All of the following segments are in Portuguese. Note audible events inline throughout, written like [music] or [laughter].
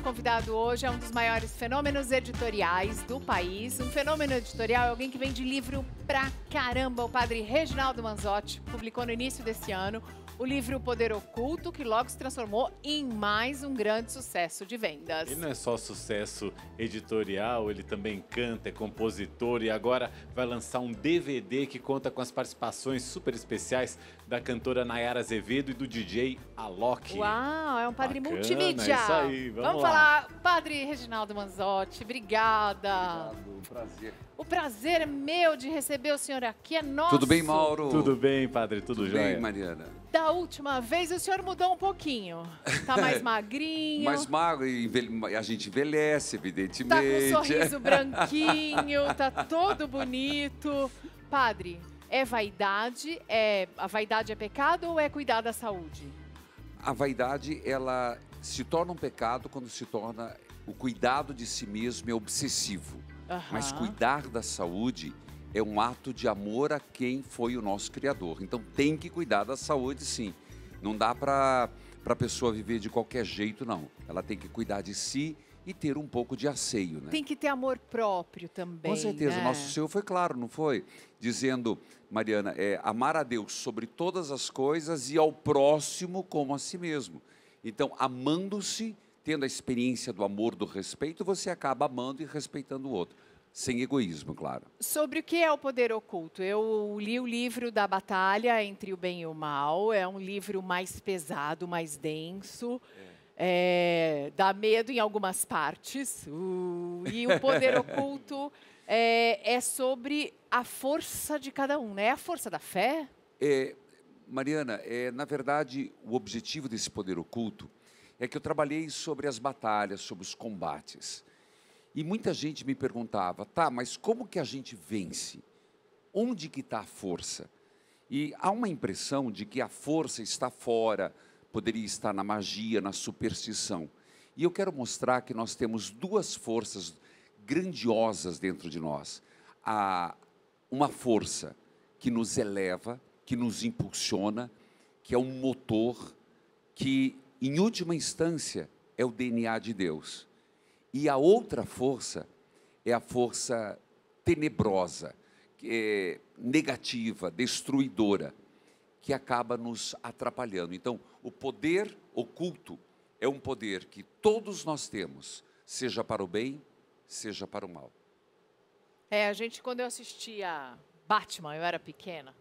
nosso convidado hoje é um dos maiores fenômenos editoriais do país. Um fenômeno editorial é alguém que vende livro pra caramba. O padre Reginaldo Manzotti publicou no início desse ano o livro O Poder Oculto, que logo se transformou em mais um grande sucesso de vendas. E não é só sucesso editorial, ele também canta, é compositor e agora vai lançar um DVD que conta com as participações super especiais da cantora Nayara Azevedo e do DJ Alok. Uau, é um padre Bacana, multimídia. É isso aí, vamos, vamos lá. falar, padre Reginaldo Manzotti, obrigada. Obrigado, prazer. O prazer é meu de receber o senhor aqui, é nosso. Tudo bem, Mauro? Tudo bem, padre, tudo, tudo jóia. bem, Mariana. Da última vez o senhor mudou um pouquinho. Tá mais [laughs] é. magrinho. mais magro e a gente envelhece, evidentemente. Tá com um sorriso [laughs] branquinho, tá todo bonito. Padre, é vaidade? É a vaidade é pecado ou é cuidar da saúde? A vaidade ela se torna um pecado quando se torna o cuidado de si mesmo é obsessivo. Uhum. Mas cuidar da saúde é um ato de amor a quem foi o nosso criador. Então tem que cuidar da saúde, sim. Não dá para para a pessoa viver de qualquer jeito, não. Ela tem que cuidar de si e ter um pouco de asseio. Né? Tem que ter amor próprio também. Com certeza, né? nosso Senhor foi claro, não foi? Dizendo, Mariana, é, amar a Deus sobre todas as coisas e ao próximo como a si mesmo. Então, amando-se, tendo a experiência do amor, do respeito, você acaba amando e respeitando o outro. Sem egoísmo, claro. Sobre o que é o poder oculto? Eu li o livro da Batalha entre o Bem e o Mal. É um livro mais pesado, mais denso. É é, dá medo em algumas partes. Uh, e o poder [laughs] oculto é, é, sobre a força de cada um, né? É a força da fé? É, Mariana, é, na verdade, o objetivo desse poder oculto é que eu trabalhei sobre as batalhas, sobre os combates. E muita gente me perguntava, tá, mas como que a gente vence? Onde que está a força? E há uma impressão de que a força está fora, poderia estar na magia, na superstição. E eu quero mostrar que nós temos duas forças grandiosas dentro de nós. Há uma força que nos eleva, que nos impulsiona, que é um motor, que em última instância é o DNA de Deus. E a outra força é a força tenebrosa, é negativa, destruidora que acaba nos atrapalhando. Então, o poder oculto é um poder que todos nós temos, seja para o bem, seja para o mal. É, a gente, quando eu assistia Batman, eu era pequena,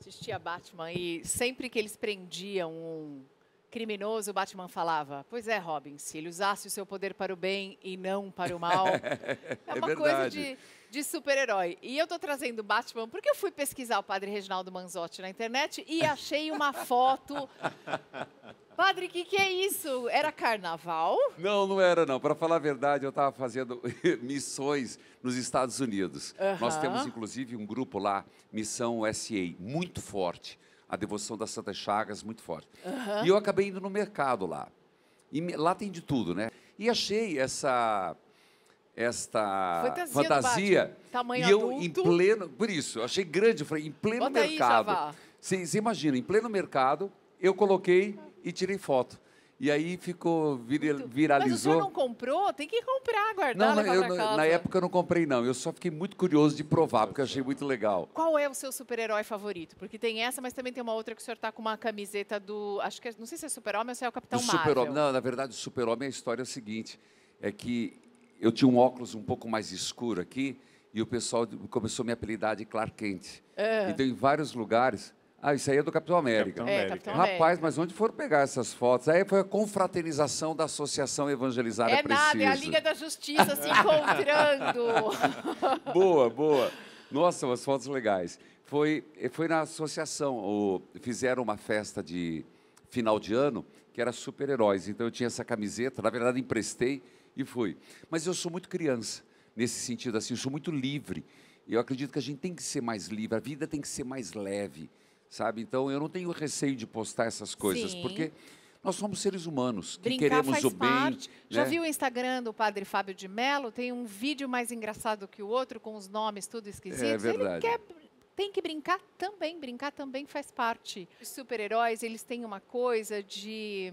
assistia Batman e sempre que eles prendiam um Criminoso, o Batman falava. Pois é, Robin, se ele usasse o seu poder para o bem e não para o mal. [laughs] É, é uma coisa de, de super-herói. E eu tô trazendo Batman porque eu fui pesquisar o padre Reginaldo Manzotti na internet e achei uma foto. [laughs] padre, o que, que é isso? Era carnaval? Não, não era, não. Para falar a verdade, eu estava fazendo [laughs] missões nos Estados Unidos. Uhum. Nós temos, inclusive, um grupo lá, Missão USA, muito forte a devoção das Santas Chagas muito forte. Uhum. E eu acabei indo no mercado lá. E lá tem de tudo, né? E achei essa esta fantasia, fantasia Tamanho e eu adulto. em pleno, por isso, achei grande, eu falei, em pleno Bota mercado. Vocês imaginam, em pleno mercado, eu coloquei e tirei foto. E aí ficou, vir, viralizou. Mas o senhor não comprou? Tem que comprar, guardar, não, eu, casa. Na época eu não comprei, não. Eu só fiquei muito curioso de provar, porque eu achei muito legal. Qual é o seu super-herói favorito? Porque tem essa, mas também tem uma outra que o senhor está com uma camiseta do... Acho que, é, não sei se é super-homem ou se é o Capitão o Marvel. super Marvel. Não, na verdade, o super-homem, a história é seguinte. É que eu tinha um óculos um pouco mais escuro aqui e o pessoal começou a me apelidar de Clark Kent. É. Então, em vários lugares ah, isso aí é do Capitão América. Capitão América. É, Capitão América. Rapaz, mas onde foram pegar essas fotos? Aí foi a confraternização da Associação Evangelizar é, é nada, é a Liga da Justiça se encontrando. [laughs] boa, boa. Nossa, umas fotos legais. Foi, foi na associação, o, fizeram uma festa de final de ano que era super-heróis. Então eu tinha essa camiseta, na verdade emprestei e fui. Mas eu sou muito criança nesse sentido, assim, eu sou muito livre. Eu acredito que a gente tem que ser mais livre, a vida tem que ser mais leve sabe? Então eu não tenho receio de postar essas coisas, Sim. porque nós somos seres humanos que Brincar queremos o bem. Parte. Já né? viu o Instagram do padre Fábio de Mello? Tem um vídeo mais engraçado que o outro, com os nomes tudo esquisitos. É verdade. Ele quer, tem que brincar também, brincar também faz parte. Os super-heróis, eles têm uma coisa de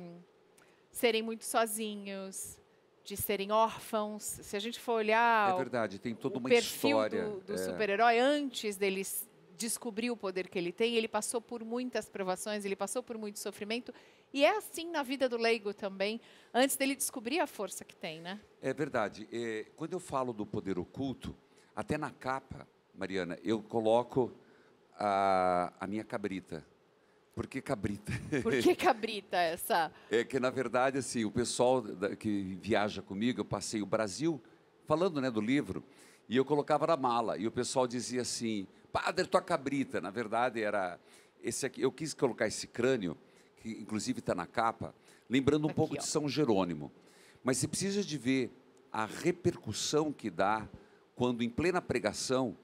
serem muito sozinhos, de serem órfãos. Se a gente for olhar. É verdade, tem toda o uma perfil história. do, do é. super-herói antes deles descobriu o poder que ele tem, ele passou por muitas provações, ele passou por muito sofrimento, e é assim na vida do leigo também, antes dele descobrir a força que tem, né? É verdade. É, quando eu falo do poder oculto, até na capa, Mariana, eu coloco a, a minha cabrita. Por que cabrita? [laughs] Por que [laughs] cabrita essa? É que, na verdade, assim, o pessoal que viaja comigo, eu passei o Brasil falando né, do livro, e eu colocava na mala, e o pessoal dizia assim, padre, tua cabrita. Na verdade, era esse aqui. Eu quis colocar esse crânio, que inclusive está na capa, lembrando um aqui, pouco ó. de São Jerônimo. Mas você precisa de ver a repercussão que dá quando, em plena pregação,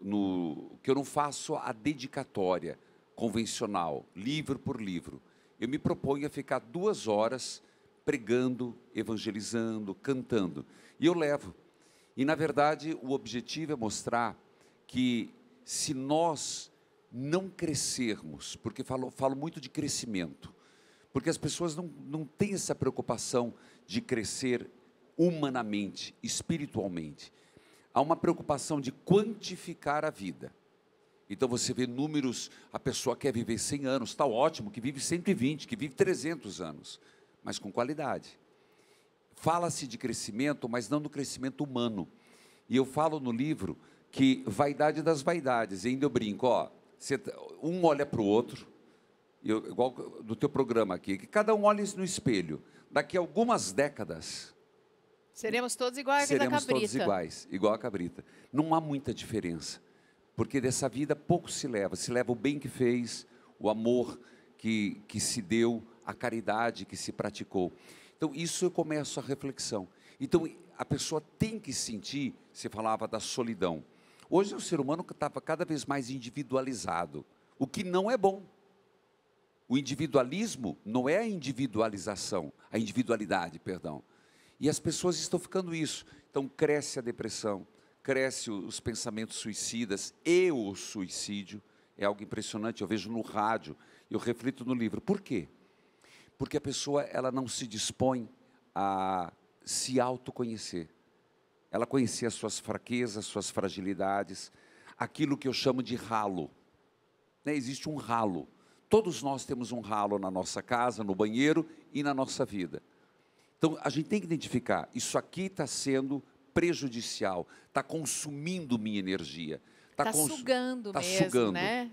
no, que eu não faço a dedicatória convencional, livro por livro. Eu me proponho a ficar duas horas pregando, evangelizando, cantando. E eu levo. E, na verdade, o objetivo é mostrar que se nós não crescermos, porque falo, falo muito de crescimento, porque as pessoas não, não têm essa preocupação de crescer humanamente, espiritualmente. Há uma preocupação de quantificar a vida. Então você vê números, a pessoa quer viver 100 anos, está ótimo, que vive 120, que vive 300 anos, mas com qualidade. Fala-se de crescimento, mas não do crescimento humano. E eu falo no livro que vaidade das vaidades. E ainda eu brinco, ó, tá, um olha para o outro, eu, igual do teu programa aqui, que cada um olha no espelho. Daqui a algumas décadas. Seremos todos iguais seremos a cabrita. Seremos todos iguais, igual a cabrita. Não há muita diferença, porque dessa vida pouco se leva. Se leva o bem que fez, o amor que, que se deu, a caridade que se praticou. Então, isso eu começo a reflexão. Então, a pessoa tem que sentir, você falava da solidão Hoje o ser humano estava cada vez mais individualizado, o que não é bom. O individualismo não é a individualização, a individualidade, perdão. E as pessoas estão ficando isso. Então cresce a depressão, cresce os pensamentos suicidas e o suicídio. É algo impressionante, eu vejo no rádio, eu reflito no livro. Por quê? Porque a pessoa ela não se dispõe a se autoconhecer. Ela conhecia suas fraquezas, suas fragilidades, aquilo que eu chamo de ralo. Né? Existe um ralo. Todos nós temos um ralo na nossa casa, no banheiro e na nossa vida. Então a gente tem que identificar: isso aqui está sendo prejudicial, está consumindo minha energia. Está tá, tá cons... sugando tá mesmo, sugando. né?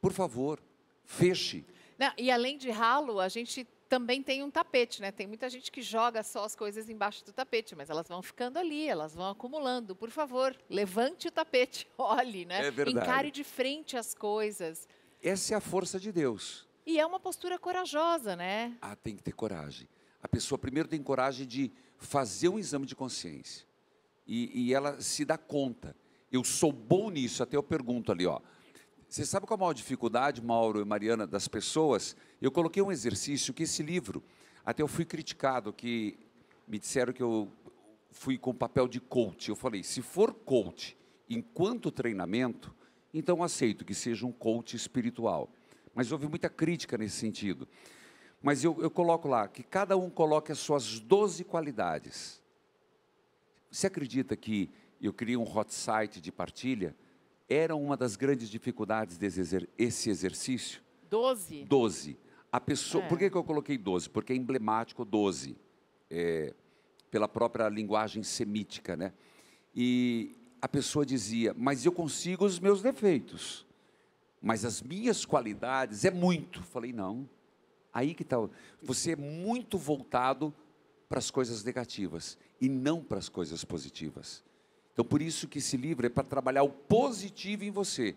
Por favor, feche. Não, e além de ralo, a gente também tem um tapete, né? Tem muita gente que joga só as coisas embaixo do tapete, mas elas vão ficando ali, elas vão acumulando. Por favor, levante o tapete, [laughs] olhe, né? É verdade. Encare de frente as coisas. Essa é a força de Deus. E é uma postura corajosa, né? Ah, tem que ter coragem. A pessoa primeiro tem coragem de fazer um exame de consciência. E, e ela se dá conta. Eu sou bom nisso, até eu pergunto ali, ó. Você sabe qual é a maior dificuldade, Mauro e Mariana, das pessoas? Eu coloquei um exercício que esse livro, até eu fui criticado, que me disseram que eu fui com papel de coach. Eu falei, se for coach enquanto treinamento, então aceito que seja um coach espiritual. Mas houve muita crítica nesse sentido. Mas eu, eu coloco lá que cada um coloque as suas 12 qualidades. Você acredita que eu criei um hot site de partilha? Era uma das grandes dificuldades desse exer esse exercício. Doze? Doze. A pessoa, é. Por que, que eu coloquei doze? Porque é emblemático doze, é, pela própria linguagem semítica, né? E a pessoa dizia, mas eu consigo os meus defeitos, mas as minhas qualidades é muito. Falei, não, aí que está, você é muito voltado para as coisas negativas e não para as coisas positivas. Então, por isso que esse livro é para trabalhar o positivo em você.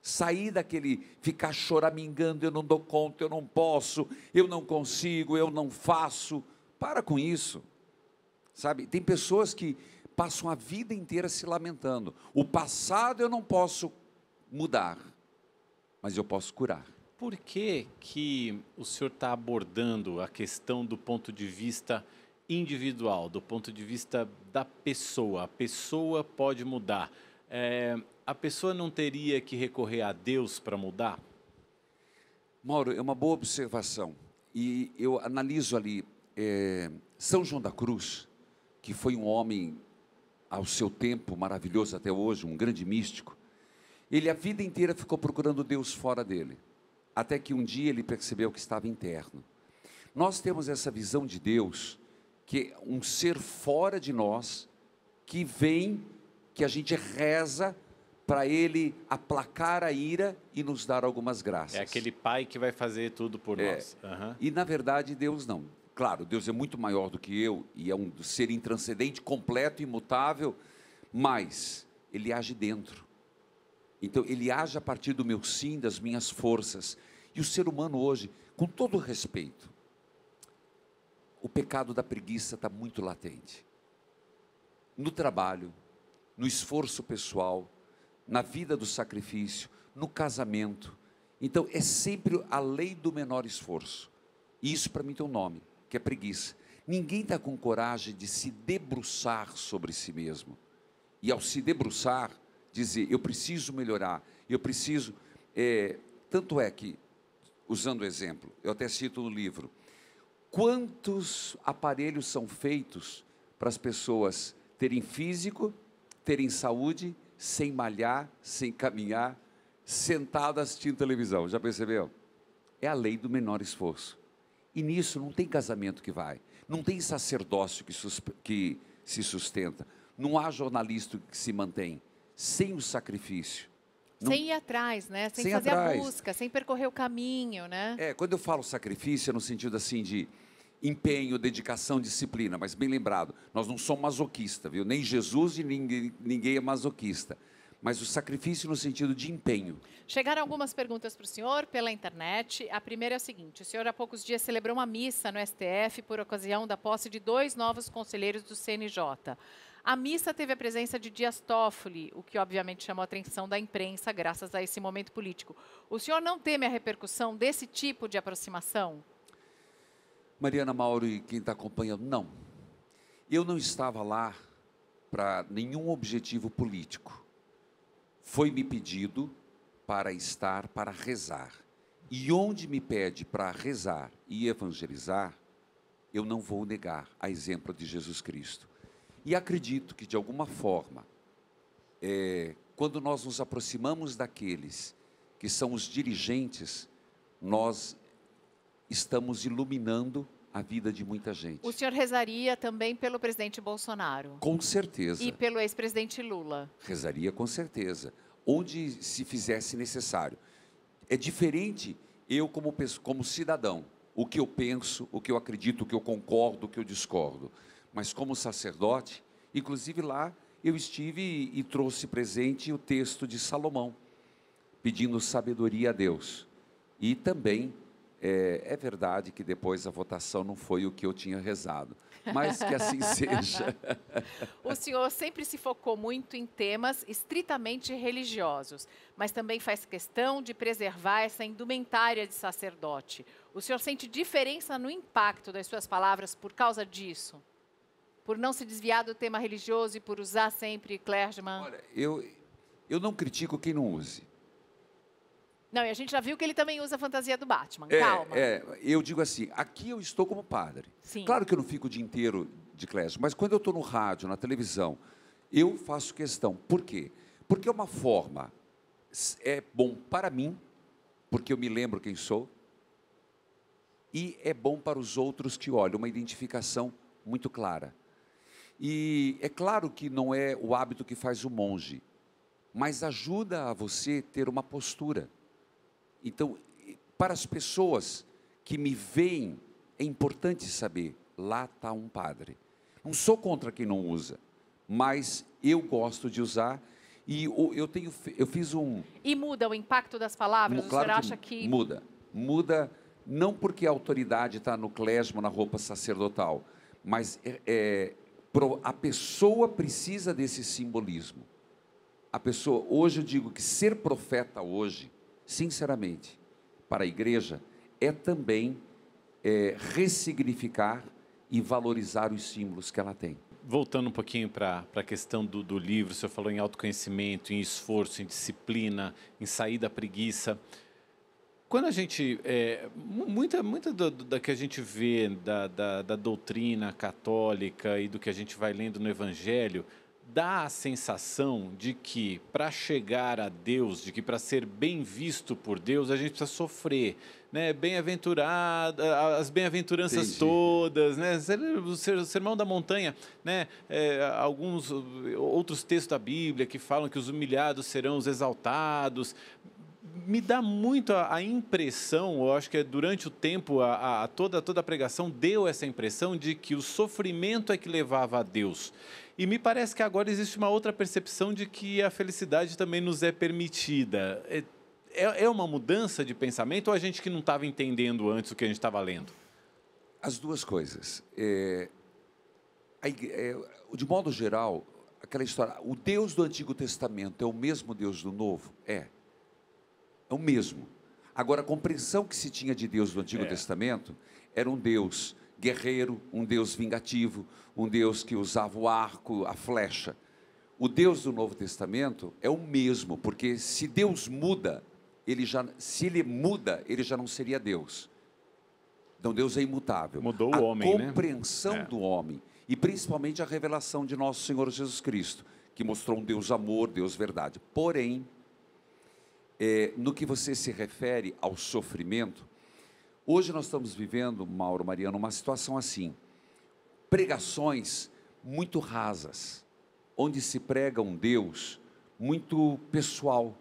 Sair daquele ficar choramingando, eu não dou conta, eu não posso, eu não consigo, eu não faço. Para com isso. Sabe? Tem pessoas que passam a vida inteira se lamentando. O passado eu não posso mudar, mas eu posso curar. Por que, que o senhor está abordando a questão do ponto de vista individual, do ponto de vista da pessoa. A pessoa pode mudar. É, a pessoa não teria que recorrer a Deus para mudar? Mauro, é uma boa observação. E eu analiso ali é, São João da Cruz, que foi um homem ao seu tempo maravilhoso até hoje, um grande místico. Ele a vida inteira ficou procurando Deus fora dele, até que um dia ele percebeu que estava interno. Nós temos essa visão de Deus que é um ser fora de nós que vem, que a gente reza para ele aplacar a ira e nos dar algumas graças. É aquele pai que vai fazer tudo por é. nós. Uhum. E na verdade Deus não. Claro, Deus é muito maior do que eu e é um ser intranscendente, completo, imutável, mas ele age dentro. Então ele age a partir do meu sim, das minhas forças. E o ser humano hoje, com todo respeito, o pecado da preguiça está muito latente. No trabalho, no esforço pessoal, na vida do sacrifício, no casamento. Então, é sempre a lei do menor esforço. E isso para mim tem um nome, que é preguiça. Ninguém está com coragem de se debruçar sobre si mesmo. E ao se debruçar, dizer: eu preciso melhorar, eu preciso. É, tanto é que, usando o exemplo, eu até cito no livro, quantos aparelhos são feitos para as pessoas terem físico, terem saúde, sem malhar, sem caminhar, sentado assistindo televisão. Já percebeu? É a lei do menor esforço. E nisso não tem casamento que vai, não tem sacerdócio que, que se sustenta, não há jornalista que se mantém sem o sacrifício. Não... Sem ir atrás, né? Sem, sem fazer atrás. a busca, sem percorrer o caminho, né? É, quando eu falo sacrifício, é no sentido assim de empenho, dedicação, disciplina, mas bem lembrado, nós não somos masoquistas, viu? Nem Jesus e ninguém, ninguém é masoquista mas o sacrifício no sentido de empenho. Chegaram algumas perguntas para o senhor pela internet. A primeira é a seguinte: o senhor há poucos dias celebrou uma missa no STF por ocasião da posse de dois novos conselheiros do CNJ. A missa teve a presença de Dias Toffoli, o que obviamente chamou a atenção da imprensa, graças a esse momento político. O senhor não teme a repercussão desse tipo de aproximação? Mariana Mauro e quem está acompanhando, não. Eu não estava lá para nenhum objetivo político. Foi me pedido para estar, para rezar. E onde me pede para rezar e evangelizar, eu não vou negar a exemplo de Jesus Cristo. E acredito que, de alguma forma, é, quando nós nos aproximamos daqueles que são os dirigentes, nós estamos iluminando a vida de muita gente. O senhor rezaria também pelo presidente Bolsonaro? Com certeza. E pelo ex-presidente Lula? Rezaria com certeza. Onde se fizesse necessário. É diferente eu, como, como cidadão, o que eu penso, o que eu acredito, o que eu concordo, o que eu discordo. Mas como sacerdote, inclusive lá eu estive e trouxe presente o texto de Salomão, pedindo sabedoria a Deus. E também é, é, verdade que depois a votação não foi o que eu tinha rezado, mas que assim [laughs] seja. o senhor sempre se focou muito em temas estritamente religiosos, mas também faz questão de preservar essa indumentária de sacerdote. O senhor sente diferença no impacto das suas palavras por causa disso? Por não se desviar do tema religioso e por usar sempre clergyman? Olha, eu, eu não critico quem não use. Não, e a gente já viu que ele também usa a fantasia do Batman. É, Calma. É, eu digo assim, aqui eu estou como padre. Sim. Claro que eu não fico o dia inteiro de clérigo, mas quando eu estou no rádio, na televisão, eu faço questão. Por quê? Porque é uma forma, é bom para mim, porque eu me lembro quem sou, e é bom para os outros que olham, uma identificação muito clara. E é claro que não é o hábito que faz o monge, mas ajuda a você ter uma postura. Então, para as pessoas que me veem, é importante saber: lá está um padre. Não sou contra quem não usa, mas eu gosto de usar e eu tenho, eu fiz um. E muda o impacto das palavras. Claro o senhor acha que muda, muda não porque a autoridade está no clésmo na roupa sacerdotal, mas é, é, a pessoa precisa desse simbolismo. A pessoa, hoje eu digo que ser profeta hoje sinceramente, para a igreja, é também é, ressignificar e valorizar os símbolos que ela tem. Voltando um pouquinho para a questão do, do livro, o senhor falou em autoconhecimento, em esforço, em disciplina, em sair da preguiça quando a gente é, muita muita do, do, da que a gente vê da, da, da doutrina católica e do que a gente vai lendo no Evangelho dá a sensação de que para chegar a Deus, de que para ser bem visto por Deus, a gente precisa sofrer, né? bem aventurada as bem-aventuranças todas, né? O sermão da montanha, né? É, alguns outros textos da Bíblia que falam que os humilhados serão os exaltados, me dá muito a, a, impressão, eu acho que é durante o tempo, a, a, toda, toda a pregação deu essa impressão de que o sofrimento é que levava a Deus. E me parece que agora existe uma outra percepção de que a felicidade também nos é permitida. É, é, é uma mudança de pensamento ou a gente que não estava entendendo antes o que a gente estava lendo? As duas coisas. É, é, de modo geral, aquela história, o Deus do Antigo Testamento é o mesmo Deus do Novo? É. É o mesmo. Agora, a compreensão que se tinha de Deus do Antigo é. Testamento era um Deus guerreiro, um Deus vingativo, um Deus que usava o arco, a flecha. O Deus do Novo Testamento é o mesmo, porque se Deus muda, ele já, se ele muda, ele já não seria Deus. Então Deus é imutável. Mudou a o homem, A né? compreensão é. do homem e principalmente a revelação de nosso Senhor Jesus Cristo, que mostrou um Deus amor, Deus verdade. Porém, é, no que você se refere ao sofrimento, Hoje nós estamos vivendo, Mauro Mariano, uma situação assim: pregações muito rasas, onde se prega um Deus muito pessoal,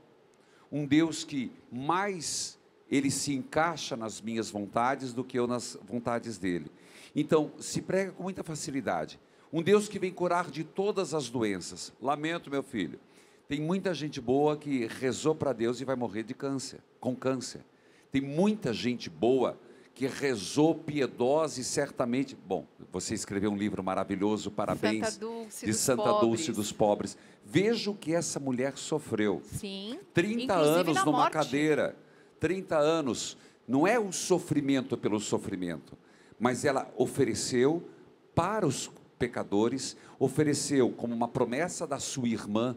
um Deus que mais ele se encaixa nas minhas vontades do que eu nas vontades dele. Então, se prega com muita facilidade. Um Deus que vem curar de todas as doenças. Lamento, meu filho. Tem muita gente boa que rezou para Deus e vai morrer de câncer, com câncer. Tem muita gente boa que rezou piedosa e certamente. Bom, você escreveu um livro maravilhoso, parabéns. Santa Dulce de Santa pobres. Dulce dos Pobres. Veja o que essa mulher sofreu. Sim. 30 Inclusive anos numa morte. cadeira. 30 anos. Não é o sofrimento pelo sofrimento, mas ela ofereceu para os pecadores, ofereceu como uma promessa da sua irmã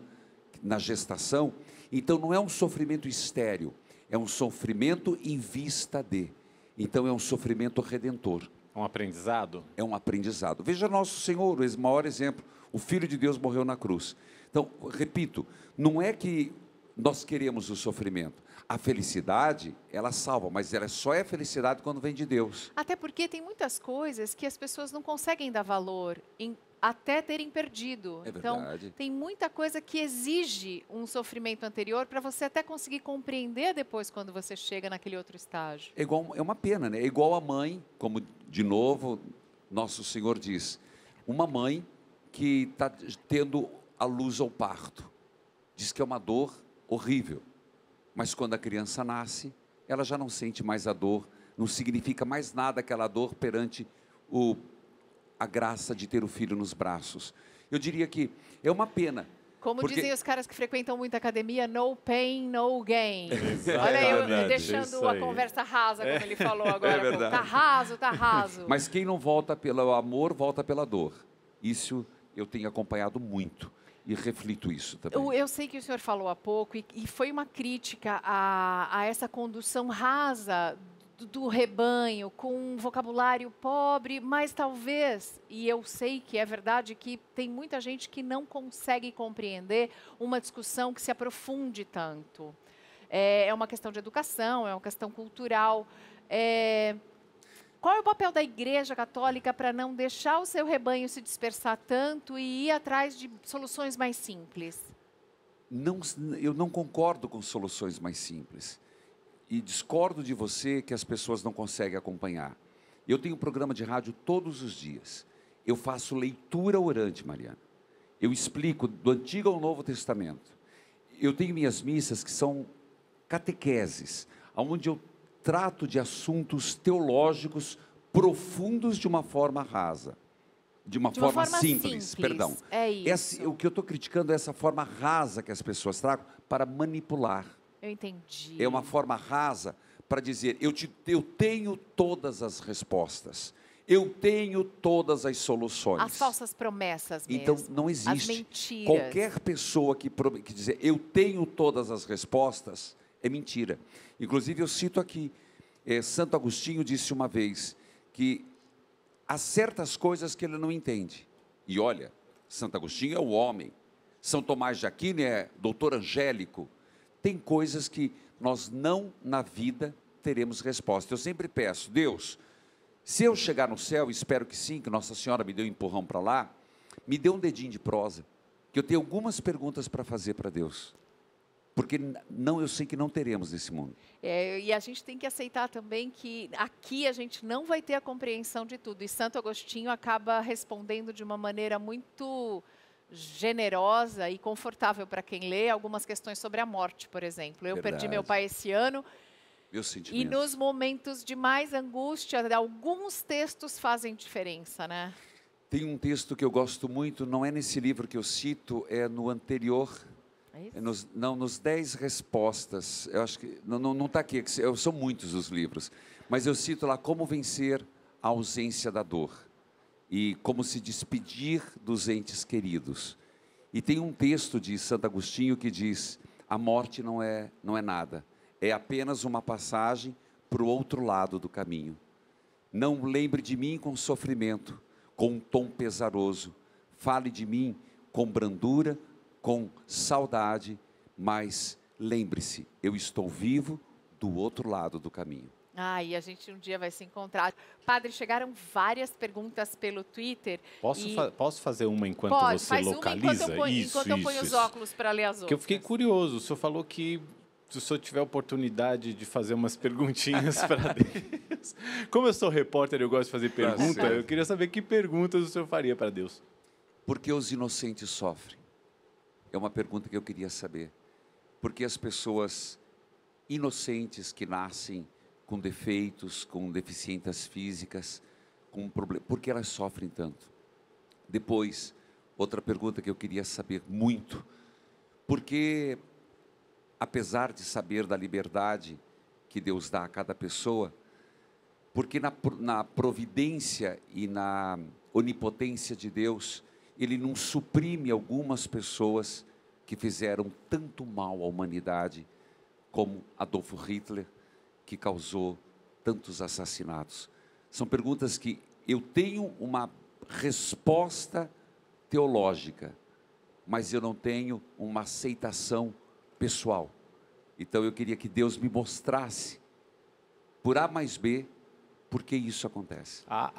na gestação. Então não é um sofrimento estéreo é um sofrimento em vista de. Então é um sofrimento redentor. É um aprendizado? É um aprendizado. Veja nosso Senhor, o maior exemplo. O Filho de Deus morreu na cruz. Então, repito, não é que nós queremos o sofrimento. A felicidade, ela salva, mas ela só é felicidade quando vem de Deus. Até porque tem muitas coisas que as pessoas não conseguem dar valor até terem perdido. É então, tem muita coisa que exige um sofrimento anterior para você até conseguir compreender depois quando você chega naquele outro estágio. É, igual, é uma pena, né? É igual a mãe, como de novo nosso Senhor diz, uma mãe que está tendo a luz ao parto. Diz que é uma dor horrível. Mas quando a criança nasce, ela já não sente mais a dor, não significa mais nada aquela dor perante o a graça de ter o filho nos braços. Eu diria que é uma pena. Como porque... dizem os caras que frequentam muita academia, no pain, no gain. [laughs] Olha aí, eu, deixando a conversa rasa, como ele falou é agora. [laughs] É tá raso, tá raso. Mas quem não volta pelo amor, volta pela dor. Isso eu tenho acompanhado muito e reflito isso também. Eu, eu, sei que o senhor falou há pouco e, e foi uma crítica a, a, essa condução rasa do rebanho, com um vocabulário pobre, mas talvez, e eu sei que é verdade, que tem muita gente que não consegue compreender uma discussão que se aprofunde tanto. É, é, uma questão de educação, é uma questão cultural. É... Qual é o papel da Igreja Católica para não deixar o seu rebanho se dispersar tanto e ir atrás de soluções mais simples? Não, eu não concordo com soluções mais simples e discordo de você que as pessoas não conseguem acompanhar. Eu tenho um programa de rádio todos os dias. Eu faço leitura orante, Mariana. Eu explico do Antigo ao Novo Testamento. Eu tenho minhas missas que são catequeses, onde eu trato de assuntos teológicos profundos de uma forma rasa. De uma, de uma forma, forma simples, simples, perdão. É isso. Esse, o que eu estou criticando é essa forma rasa que as pessoas tragam para manipular eu entendi. É uma forma rasa para dizer: eu, te, eu tenho todas as respostas. Eu tenho todas as soluções. As falsas promessas mesmo. Então não existe. As mentiras. Qualquer pessoa que, que dizer eu tenho todas as respostas é mentira. Inclusive eu cito aqui, é, Santo Agostinho disse uma vez que há certas coisas que ele não entende. E olha, Santo Agostinho é o homem. São Tomás de Aquino é doutor angélico tem coisas que nós não na vida teremos resposta. Eu sempre peço, Deus, se eu chegar no céu, espero que sim, que Nossa Senhora me deu um empurrão para lá, me dê um dedinho de prosa, que eu tenho algumas perguntas para fazer para Deus. Porque não, eu sei que não teremos nesse mundo. É, e a gente tem que aceitar também que aqui a gente não vai ter a compreensão de tudo. E Santo Agostinho acaba respondendo de uma maneira muito generosa e confortável para quem lê algumas questões sobre a morte, por exemplo. Eu Verdade. perdi meu pai esse ano. E nos momentos de mais angústia, alguns textos fazem diferença, né? Tem um texto que eu gosto muito, não é nesse livro que eu cito, é no anterior. É, é nos, não, nos Dez Respostas. Eu acho que. Não está aqui, é são muitos os livros. Mas eu cito lá Como Vencer a Ausência da Dor e como se despedir dos entes queridos. E tem um texto de Santo Agostinho que diz: a morte não é, não é nada, é apenas uma passagem para o outro lado do caminho. Não lembre de mim com sofrimento, com um tom pesaroso. Fale de mim com brandura, com saudade, mas lembre-se, eu estou vivo do outro lado do caminho. Ah, e a gente um dia vai se encontrar. Padre, chegaram várias perguntas pelo Twitter. Posso, e... fa posso fazer uma enquanto Pode, você faz localiza? Uma enquanto eu ponho, isso, enquanto eu ponho isso, os óculos para ler as outras. Que eu fiquei curioso. O senhor falou que se o senhor tiver oportunidade de fazer umas perguntinhas para [laughs] Deus. Como eu sou repórter e eu gosto de fazer tá perguntas. eu queria saber que perguntas o senhor faria para Deus. Por que os inocentes sofrem? É uma pergunta que eu queria saber. Porque as pessoas inocentes que nascem com defeitos, com deficiências físicas, com problemas. Por que elas sofrem tanto? Depois, outra pergunta que eu queria saber muito, por que, apesar de saber da liberdade que Deus dá a cada pessoa, por na, na providência e na onipotência de Deus, Ele não suprime algumas pessoas que fizeram tanto mal à humanidade, como Adolfo Hitler, que causou tantos assassinatos? São perguntas que eu tenho uma resposta teológica, mas eu não tenho uma aceitação pessoal. Então eu queria que Deus me mostrasse, por A mais B, por que isso acontece. Há,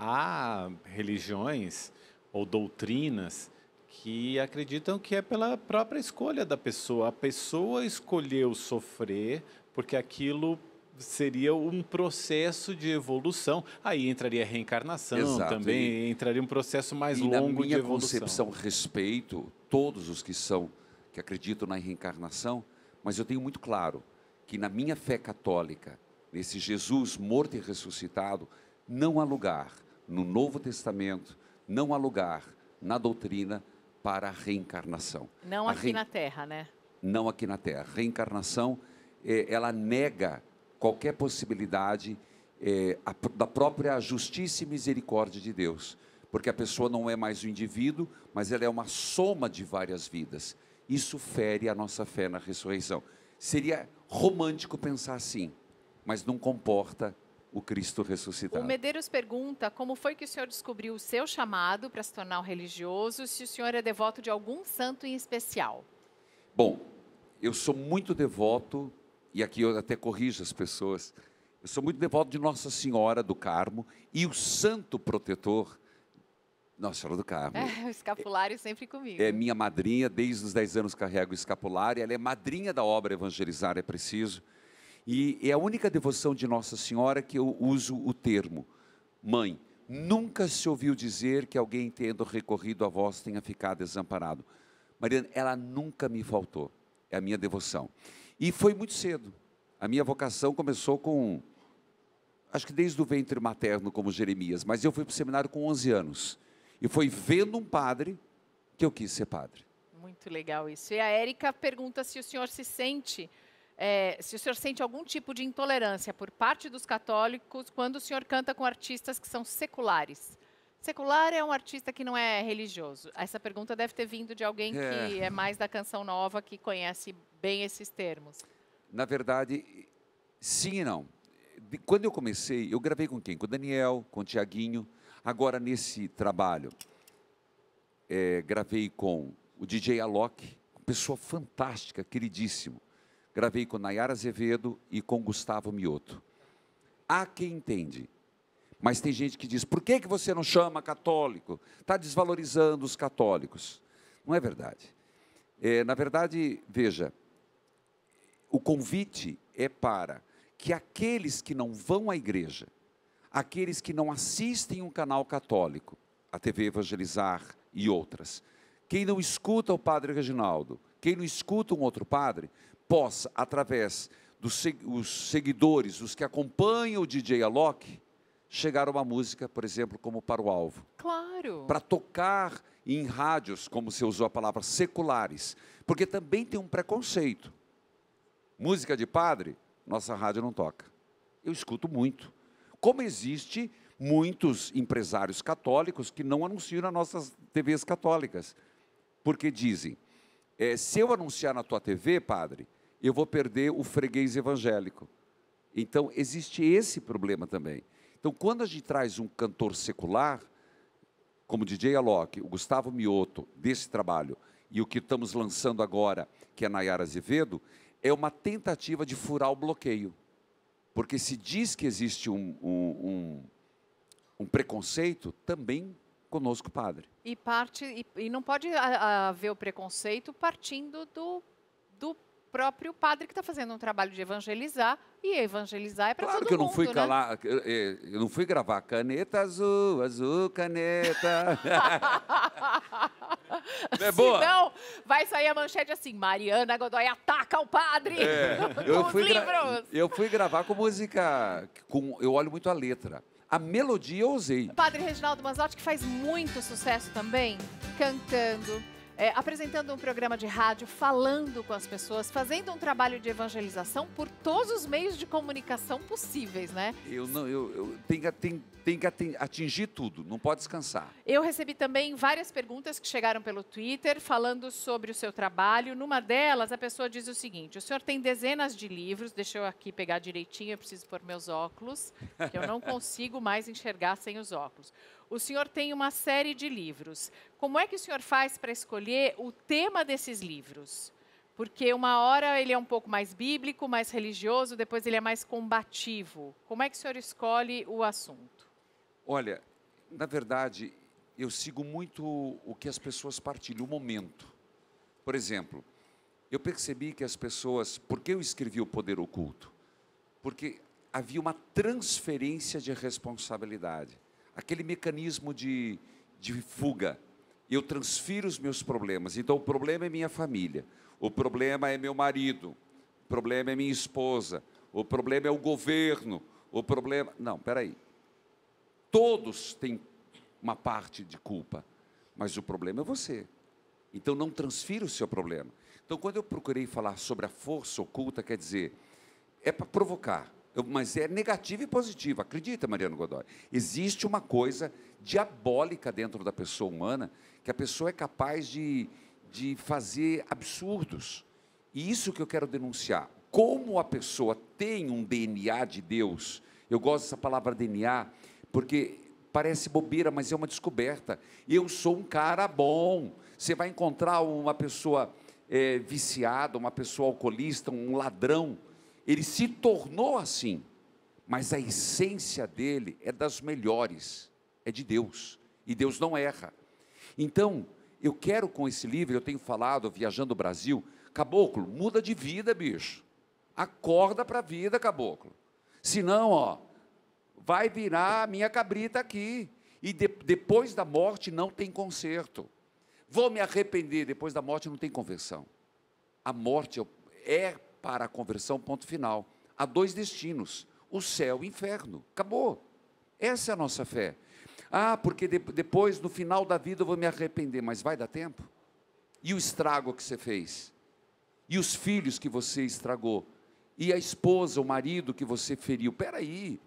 há religiões ou doutrinas que acreditam que é pela própria escolha da pessoa. A pessoa escolheu sofrer porque aquilo seria um processo de evolução. Aí entraria reencarnação Exato. também, e, entraria um processo mais longo de evolução. Na minha concepção, respeito todos os que são que acreditam na reencarnação, mas eu tenho muito claro que na minha fé católica, nesse Jesus morto e ressuscitado, não há lugar no Novo Testamento, não há lugar na doutrina para a reencarnação. Não a aqui re... na Terra, né? Não aqui na Terra. Reencarnação, eh, ela nega qualquer possibilidade é, a, da própria justiça e misericórdia de Deus, porque a pessoa não é mais o um indivíduo, mas ela é uma soma de várias vidas. Isso fere a nossa fé na ressurreição. Seria romântico pensar assim, mas não comporta o Cristo ressuscitado. O Medeiros pergunta como foi que o senhor descobriu o seu chamado para se tornar um religioso, se o senhor é devoto de algum santo em especial. Bom, eu sou muito devoto e aqui eu até corrijo as pessoas, eu sou muito devoto de Nossa Senhora do Carmo e o santo protetor, Nossa Senhora do Carmo. É, o escapulário é, sempre comigo. É minha madrinha, desde os 10 anos carrego o escapulário, ela é madrinha da obra Evangelizar é Preciso, e é a única devoção de Nossa Senhora que eu uso o termo, mãe. Nunca se ouviu dizer que alguém tendo recorrido a vós tenha ficado desamparado. Mariana, ela nunca me faltou. É a minha devoção. E foi muito cedo. A minha vocação começou com, acho que desde o ventre materno, como Jeremias, mas eu fui para o seminário com 11 anos. E foi vendo um padre que eu quis ser padre. Muito legal isso. E a Érica pergunta se o senhor se sente, é, se o senhor sente algum tipo de intolerância por parte dos católicos quando o senhor canta com artistas que são seculares. Secular é um artista que não é religioso. Essa pergunta deve ter vindo de alguém é. que é mais da canção nova, que conhece bem esses termos. Na verdade, sim e não. quando eu comecei, eu gravei com quem? Com o Daniel, com o Tiaguinho. Agora, nesse trabalho, é, gravei com o DJ Alok, pessoa fantástica, queridíssimo. Gravei com Nayara Azevedo e com Gustavo Mioto. Há quem entende mas tem gente que diz: por que, que você não chama católico? Está desvalorizando os católicos. Não é verdade. É, na verdade, veja, o convite é para que aqueles que não vão à igreja, aqueles que não assistem um canal católico, a TV Evangelizar e outras, quem não escuta o Padre Reginaldo, quem não escuta um outro padre, possa, através dos seguidores, os que acompanham o DJ Alok, chegar uma música, por exemplo, como Para o Alvo. Claro. Para tocar em rádios, como você usou a palavra, seculares. Porque também tem um preconceito. Música de padre, nossa rádio não toca. Eu escuto muito. Como existe muitos empresários católicos que não anunciam nas nossas TVs católicas. Porque dizem, é, se eu anunciar na tua TV, padre, eu vou perder o freguês evangélico. Então, existe esse problema também. Então, quando a gente traz um cantor secular, como DJ Alok, o Gustavo Mioto, desse trabalho, e o que estamos lançando agora, que é Nayara Azevedo, é uma tentativa de furar o bloqueio. Porque se diz que existe um, um, um, um preconceito, também conosco, padre. E parte e, e não pode ah, ah, haver o preconceito partindo do, do próprio padre que está fazendo um trabalho de evangelizar, e evangelizar é para claro todo mundo. Claro que eu não fui né? calar, eh, eu não fui gravar caneta azul, azul caneta. [laughs] não é boa? Senão, vai sair a manchete assim, Mariana Godoy ataca o padre é, [laughs] eu fui livros. Eu fui gravar com música, com, eu olho muito a letra. A melodia eu usei. O padre Reginaldo Manzotti, que faz muito sucesso também, cantando é, apresentando um programa de rádio, falando com as pessoas, fazendo um trabalho de evangelização por todos os meios de comunicação possíveis, né? Eu não, eu, eu tem, tem, tem que atingir tudo, não pode descansar. Eu recebi também várias perguntas que chegaram pelo Twitter falando sobre o seu trabalho. Numa delas, a pessoa diz o seguinte: o senhor tem dezenas de livros, deixa eu aqui pegar direitinho, eu preciso pôr meus óculos, que eu não [laughs] consigo mais enxergar sem os óculos. O senhor tem uma série de livros. Como é que o senhor faz para escolher o tema desses livros? Porque uma hora ele é um pouco mais bíblico, mais religioso, depois ele é mais combativo. Como é que o senhor escolhe o assunto? Olha, na verdade, eu sigo muito o que as pessoas partilham, o momento. Por exemplo, eu percebi que as pessoas. Por que eu escrevi O Poder Oculto? Porque havia uma transferência de responsabilidade aquele mecanismo de, de fuga. Eu transfiro os meus problemas. Então, o problema é minha família, o problema é meu marido, o problema é minha esposa, o problema é o governo, o problema. Não, peraí. Todos têm uma parte de culpa, mas o problema é você. Então, não transfira o seu problema. Então, quando eu procurei falar sobre a força oculta, quer dizer, é para provocar, mas é negativa e positiva. Acredita, Mariano Godoy. Existe uma coisa diabólica dentro da pessoa humana que a pessoa é capaz de, de fazer absurdos. E isso que eu quero denunciar. Como a pessoa tem um DNA de Deus, eu gosto dessa palavra DNA, porque parece bobeira, mas é uma descoberta. Eu sou um cara bom. Você vai encontrar uma pessoa é, viciada, uma pessoa alcoolista, um ladrão ele se tornou assim, mas a essência dele é das melhores, é de Deus, e Deus não erra. Então, eu quero com esse livro, eu tenho falado, viajando o Brasil, caboclo, muda de vida, bicho. Acorda para a vida, caboclo. Senão, ó, vai virar a minha cabrita aqui. E de, depois da morte não tem conserto. Vou me arrepender, depois da morte não tem conversão. A morte é, é para a conversão, ponto final. Há dois destinos: o céu e o inferno. Acabou. Essa é a nossa fé. Ah, porque de, depois, no final da vida, eu vou me arrepender, mas vai dar tempo? E o estrago que você fez? E os filhos que você estragou? E a esposa, o marido que você feriu? Peraí.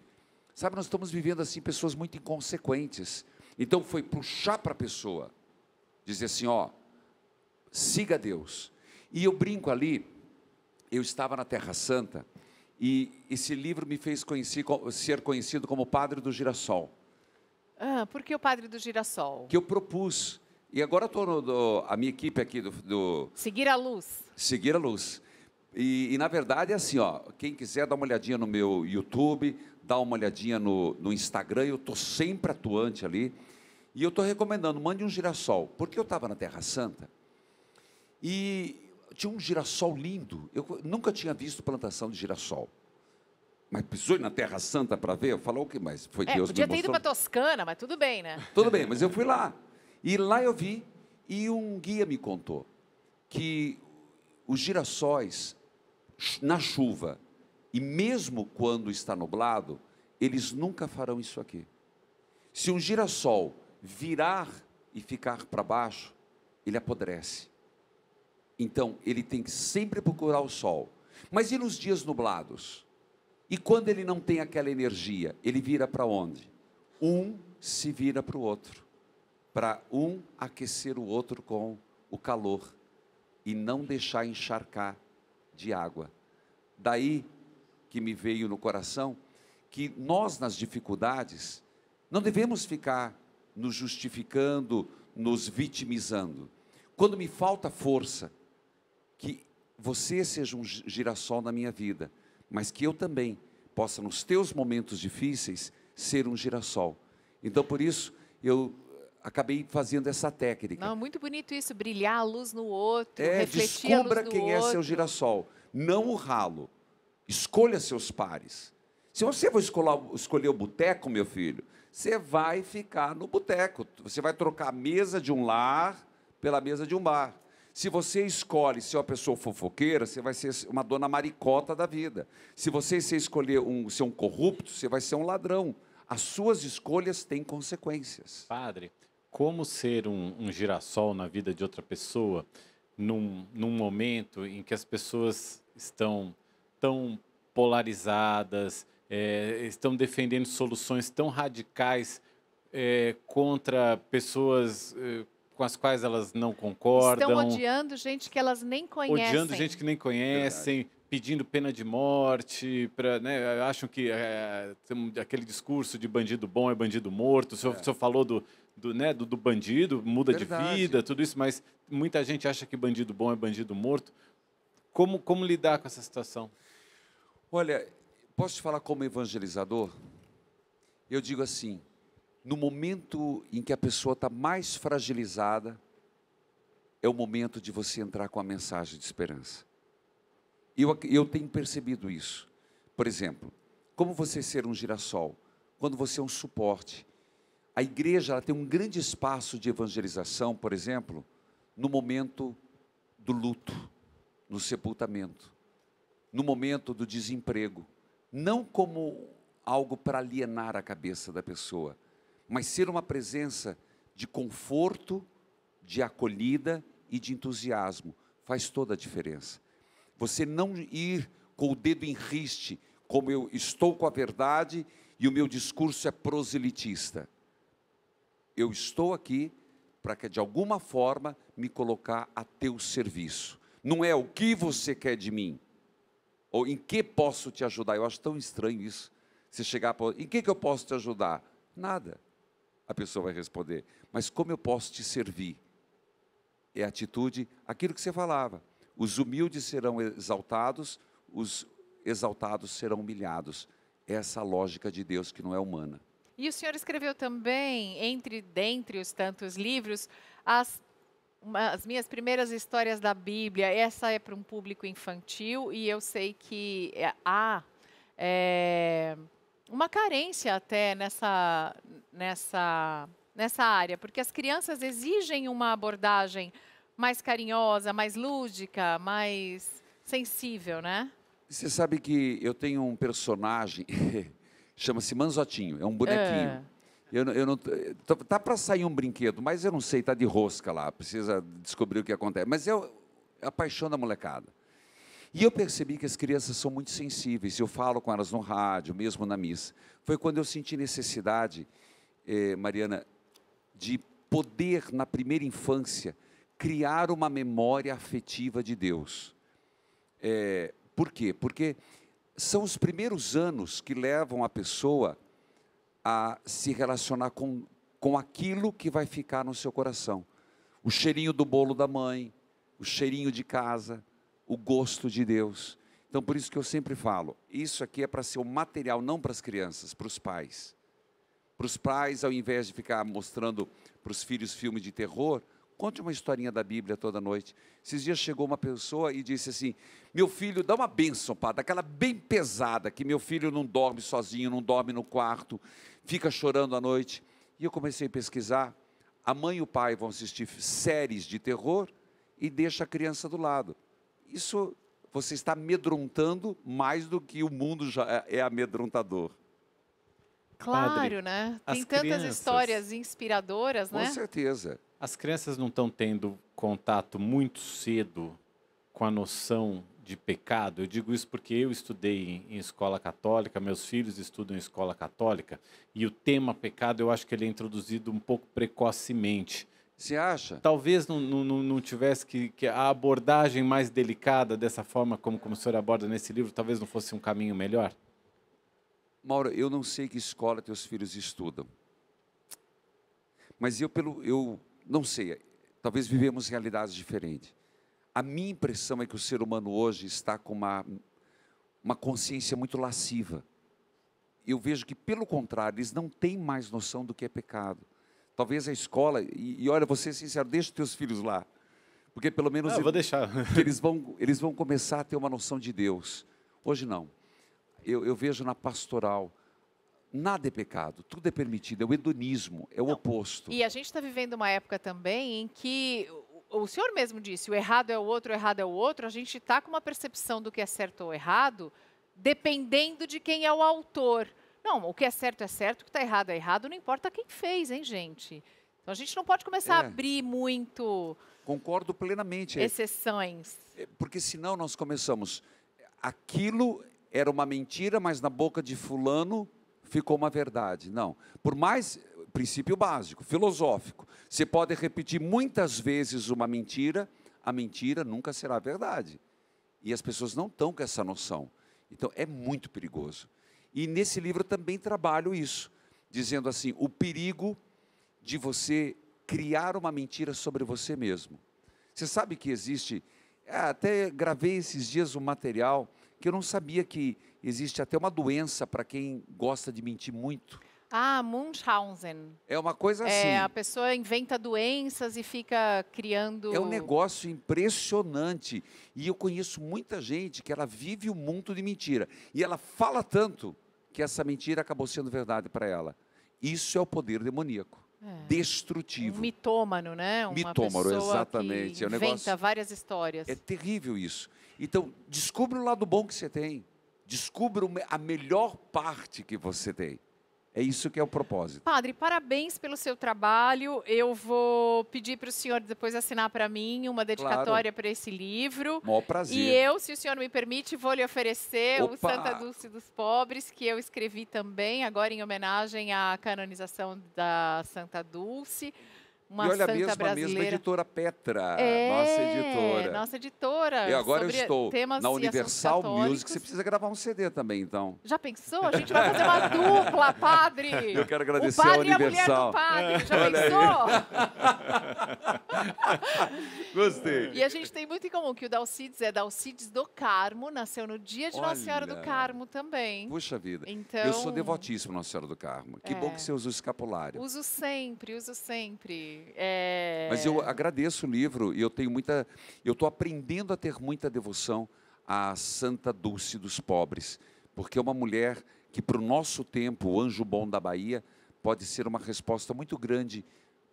Sabe, nós estamos vivendo assim pessoas muito inconsequentes. Então foi puxar para a pessoa, dizer assim: ó, siga Deus. E eu brinco ali eu estava na Terra Santa e esse livro me fez conhecer, ser conhecido como Padre do Girassol. Ah, por que o Padre do Girassol? Que eu propus. E agora estou a minha equipe aqui do, do, Seguir a Luz. Seguir a Luz. E, e, na verdade é assim, ó, quem quiser dar uma olhadinha no meu YouTube, dá uma olhadinha no, no Instagram, eu estou sempre atuante ali. E eu estou recomendando, mande um girassol, porque eu estava na Terra Santa e tinha um girassol lindo. Eu nunca tinha visto plantação de girassol. Mas pisou na Terra Santa para ver? Falou o que mais? Foi é, Deus podia me ter ido para Toscana, mas tudo bem, né? Tudo bem, mas eu fui lá. E lá eu vi, e um guia me contou que os girassóis, na chuva, e mesmo quando está nublado, eles nunca farão isso aqui. Se um girassol virar e ficar para baixo, ele apodrece. Então, ele tem que sempre procurar o sol. Mas e nos dias nublados? E quando ele não tem aquela energia, ele vira para onde? Um se vira para o outro, para um aquecer o outro com o calor e não deixar encharcar de água. Daí que me veio no coração que nós, nas dificuldades, não devemos ficar nos justificando, nos vitimizando. Quando me falta força, que você seja um girassol na minha vida, mas que eu também possa, nos teus momentos difíceis, ser um girassol. Então, por isso, eu eh, acabei fazendo essa técnica. Não, muito bonito isso, brilhar a luz no outro, é, refletir descubra a luz quem outro. é seu girassol, não o ralo. Escolha seus pares. Se você for escolher o boteco, meu filho, você vai ficar no boteco. Você vai trocar a mesa de um lar pela mesa de um bar. Se você escolhe ser uma pessoa fofoqueira, você vai ser uma dona maricota da vida. Se você se escolher um, ser um corrupto, você vai ser um ladrão. As suas escolhas têm consequências. Padre, como ser um, um girassol na vida de outra pessoa num, num momento em que as pessoas estão tão polarizadas, é, estão defendendo soluções tão radicais é, contra pessoas é, com as quais elas não concordam. Estão odiando gente que elas nem conhecem. Odiando gente que nem conhecem, Verdade. pedindo pena de morte, pra, né, acham que é, aquele discurso de bandido bom é bandido morto. O senhor, é. o senhor falou do, do, né, do, do bandido, muda Verdade. de vida, tudo isso, mas muita gente acha que bandido bom é bandido morto. Como, como lidar com essa situação? Olha, posso te falar como evangelizador? Eu digo assim, no momento em que a pessoa está mais fragilizada, é o momento de você entrar com a mensagem de esperança. Eu, eu tenho percebido isso. Por exemplo, como você ser um girassol, quando você é um suporte. A igreja ela tem um grande espaço de evangelização, por exemplo, no momento do luto, no sepultamento, no momento do desemprego, não como algo para alienar a cabeça da pessoa, mas ser uma presença de conforto, de acolhida e de entusiasmo. Faz toda a diferença. Você não ir com o dedo em riste, como eu estou com a verdade e o meu discurso é proselitista. Eu estou aqui para que de alguma forma me colocar a teu serviço. Não é o que você quer de mim, ou em que posso te ajudar. Eu acho tão estranho isso. Você chegar para. Em que, que eu posso te ajudar? Nada. A pessoa vai responder: Mas como eu posso te servir? É atitude, aquilo que você falava. Os humildes serão exaltados, os exaltados serão humilhados. Essa é lógica de Deus que não é humana. E o senhor escreveu também, entre dentre os tantos livros, as, as minhas primeiras histórias da Bíblia. Essa é para um público infantil e eu sei que é, há é, uma carência até nessa, nessa, nessa área, porque as crianças exigem uma abordagem mais carinhosa, mais lúdica, mais sensível, né? Você sabe que eu tenho um personagem, [laughs] chama-se Manzotinho, é um bonequinho. É. Eu, eu não, tá, tá para sair um brinquedo, mas eu não sei, tá de rosca lá, precisa descobrir o que acontece. Mas eu apaixono a molecada. E eu percebi que as crianças são muito sensíveis, eu falo com elas no rádio, mesmo na missa. Foi quando eu senti necessidade, eh, Mariana, de poder, na primeira infância, criar uma memória afetiva de Deus. É, por quê? Porque são os primeiros anos que levam a pessoa a se relacionar com, com aquilo que vai ficar no seu coração. O cheirinho do bolo da mãe, o cheirinho de casa, o gosto de Deus. Então, por isso que eu sempre falo, isso aqui é para ser o material, não para as crianças, para os pais. Para os pais, ao invés de ficar mostrando para os filhos filmes de terror, conte uma historinha da Bíblia toda noite. Esses dias chegou uma pessoa e disse assim: Meu filho, dá uma bênção, pá, daquela bem pesada, que meu filho não dorme sozinho, não dorme no quarto, fica chorando à noite. E eu comecei a pesquisar. A mãe e o pai vão assistir séries de terror e deixa a criança do lado. Isso você está amedrontando mais do que o mundo já é, é amedrontador. Claro, Padre, né? Tem tantas crianças, histórias inspiradoras, com né? Com certeza. As crianças não estão tendo contato muito cedo com a noção de pecado. Eu digo isso porque eu estudei em escola católica, meus filhos estudam em escola católica, e o tema pecado eu acho que ele é introduzido um pouco precocemente. Você acha? Talvez não, não, não tivesse que, que, a abordagem mais delicada dessa forma como, como o senhor aborda nesse livro, talvez não fosse um caminho melhor? Mauro, eu não sei que escola teus filhos estudam. Mas eu, pelo, eu não sei, talvez vivemos realidades diferentes. A minha impressão é que o ser humano hoje está com uma, uma consciência muito lasciva. Eu vejo que, pelo contrário, eles não têm mais noção do que é pecado. Talvez a escola, e, e olha, você sincero, deixa os teus filhos lá. Porque pelo menos. Ah, eu vou deixar. [laughs] eles vão, eles vão começar a ter uma noção de Deus. Hoje não. Eu, eu vejo na pastoral. Nada é pecado, tudo é permitido, é o hedonismo, é o não. oposto. E a gente está vivendo uma época também em que o senhor mesmo disse, o errado é o outro, o errado é o outro. A gente está com uma percepção do que é certo ou errado, dependendo de quem é o autor. Não, o que é certo é certo, o que está errado é errado, não importa quem fez, hein, gente? Então a gente não pode começar é. a abrir muito. Concordo plenamente. Exceções. É, porque senão nós começamos. Aquilo era uma mentira, mas na boca de Fulano ficou uma verdade. Não. Por mais. Princípio básico, filosófico. Você pode repetir muitas vezes uma mentira, a mentira nunca será verdade. E as pessoas não estão com essa noção. Então é muito perigoso. E nesse livro também trabalho isso, dizendo assim: o perigo de você criar uma mentira sobre você mesmo. Você sabe que existe. Ah, até gravei esses dias um material que eu não sabia que existe até uma doença para quem gosta de mentir muito. Ah, Munchausen. É uma coisa é, assim. É, a pessoa inventa doenças e fica criando. É um negócio impressionante. E eu conheço muita gente que ela vive um mundo de mentira. E ela fala tanto que essa mentira acabou sendo verdade para ela. Isso é o poder demoníaco. É. Destrutivo. Um mitômano, né? Uma mitômano, exatamente. Que inventa é um negócio... várias histórias. É terrível isso. Então, descubra o lado bom que você tem. Descubra a melhor parte que você tem. É isso que é o propósito. Padre, parabéns pelo seu trabalho. Eu vou pedir para o senhor depois assinar para mim uma dedicatória claro. para esse livro. Mó prazer. E eu, se o senhor me permite, vou lhe oferecer Opa. o Santa Dulce dos Pobres, que eu escrevi também, agora em homenagem à canonização da Santa Dulce. Uma e olha santa mesmo, brasileira. a mesma editora Petra, é, nossa editora. Nossa editora. E agora eu estou na Universal Music. Você precisa gravar um CD também, então. Já pensou? A gente vai fazer uma [laughs] dupla, padre. Eu quero agradecer o padre a Universal. E a mulher do padre. Já pensou? [laughs] Gostei. E a gente tem muito em comum que o Dalcides é Dalcides do Carmo, nasceu no dia de olha. Nossa Senhora do Carmo também. Puxa vida. Então... Eu sou devotíssimo Nossa Senhora do Carmo. Que é. bom que você usa o escapulário. Uso sempre, uso sempre. É... Mas eu agradeço o livro e eu tenho muita. Eu estou aprendendo a ter muita devoção à Santa Dulce dos Pobres, porque é uma mulher que, para o nosso tempo, o anjo bom da Bahia, pode ser uma resposta muito grande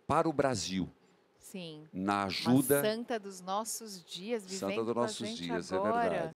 para o Brasil. Sim. Na ajuda. Uma santa dos nossos dias, vivendo Santa dos nossos dias, é agora. é verdade.